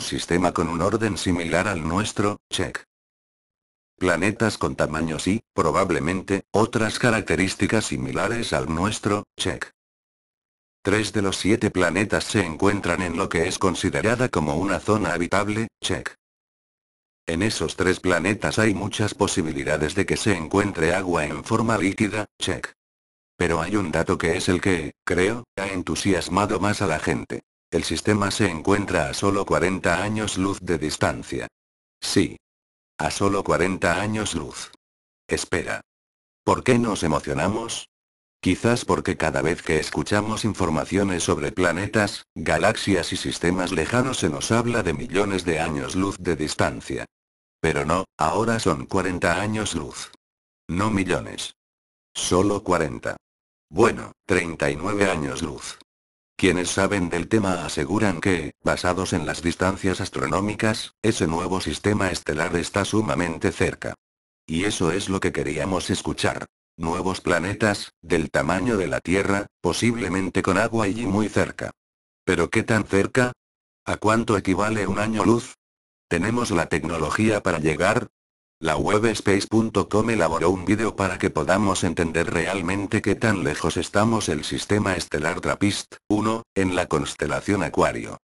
sistema con un orden similar al nuestro, check. Planetas con tamaños y, probablemente, otras características similares al nuestro, check. Tres de los siete planetas se encuentran en lo que es considerada como una zona habitable, check. En esos tres planetas hay muchas posibilidades de que se encuentre agua en forma líquida, check. Pero hay un dato que es el que, creo, ha entusiasmado más a la gente. El sistema se encuentra a solo 40 años luz de distancia. Sí. A solo 40 años luz. Espera. ¿Por qué nos emocionamos? Quizás porque cada vez que escuchamos informaciones sobre planetas, galaxias y sistemas lejanos se nos habla de millones de años luz de distancia. Pero no, ahora son 40 años luz. No millones. Solo 40. Bueno, 39 años luz. Quienes saben del tema aseguran que, basados en las distancias astronómicas, ese nuevo sistema estelar está sumamente cerca. Y eso es lo que queríamos escuchar. Nuevos planetas, del tamaño de la Tierra, posiblemente con agua allí muy cerca. ¿Pero qué tan cerca? ¿A cuánto equivale un año luz? ¿Tenemos la tecnología para llegar? La webspace.com elaboró un vídeo para que podamos entender realmente qué tan lejos estamos el sistema estelar Trappist 1, en la constelación Acuario.